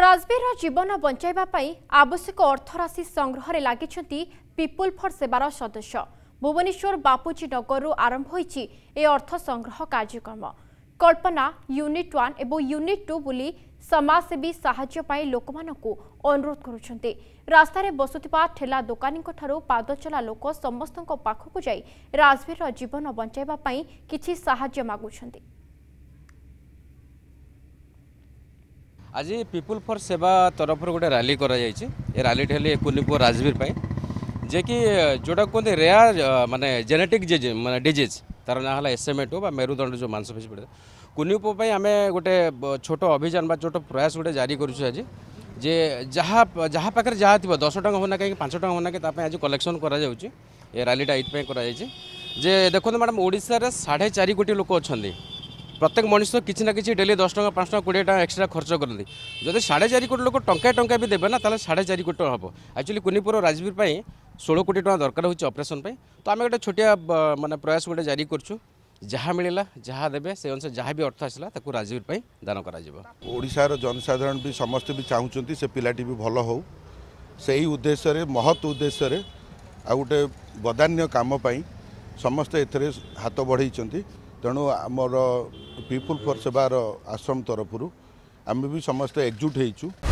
राजीर र जीवन बञ्चापू आवश्यक अर्थराशि संग्रहले लाग पिपुल फर सेवार सदस्य भुवनेश्वर भुवनेसर बापुजी नगरु आरम्भ अर्थ संग्रह कार्यक्रम कल्पना unit one a unit two बुली समेवी सा लोक अनुरोध गर्ुरा बसुवा ठेला दोकाीको चला लोक समस्तु राजीर र जीवन बञ्चापि साय मगु আজি পিপুল ফর সেবা তরফর গোটে রালি করা যাইছে এ রালিটি হলে কুলি পুয় রাজবীর পাই যে কি যেটা কুহতি রেয়ার মানে জেনেটিক যে মানে ডিজিজ তার না হল এসএমএটো বা মেরুদণ্ড যে মাংসপেশী পড়ে কুনি পুয় পাই আমি গোটে ছোট অভিযান বা ছোট প্রয়াস গোটে জারি করছু আজি যে যাহা যাহা পাখে যাহা থিব দশ টাকা হোনা কাইকি পাঁচ টাকা হোনা কাইকি তা আজি কলেকশন করা যাচ্ছে এ রালিটা এইপাই করা যাইছে যে দেখুন ম্যাডাম ওড়িশার সাড়ে চারি কোটি লোক অনেক প্রত্যেক মানুষ কিছু না কিছু ডেলি দশ টাকা পাঁচ টাকা কোড়িয়ে টাকা এক্সট্রা খরচ করতে যদি সাড়ে চারি কোটি লোক টঙ্কা টঙ্কা বি দেবে না তাহলে সাড়ে চারি কোটি টাকা হব আকচুয়ালি কুনিপুর রাজবীর পাই ষোল কোটি টাকা দরকার হচ্ছে অপরেসন পাই তো আমি গোটে ছোটিয়া মানে প্রয়াস গোটে জারি করছু যা মিলা যা দেবে সে অনুসারে যা বি অর্থ আসলা তাকে রাজবীর পাই দান করা ওড়শার জনসাধারণ বি সমস্ত বি চাহুমান সে পিলাটি বি ভালো হোক সেই উদ্দেশ্যে মহৎ উদ্দেশ্যে ଆଉ ଗୋଟେ ବଦାନ୍ୟ କାମ ପାଇଁ ସମସ୍ତେ ଏଥିରେ ହାତ ବଢ଼େଇଛନ୍ତି ତେଣୁ ଆମର ପିପୁଲ ଫର୍ ସେବାର ଆଶ୍ରମ ତରଫରୁ ଆମେ ବି ସମସ୍ତେ ଏକଜୁଟ୍ ହେଇଛୁ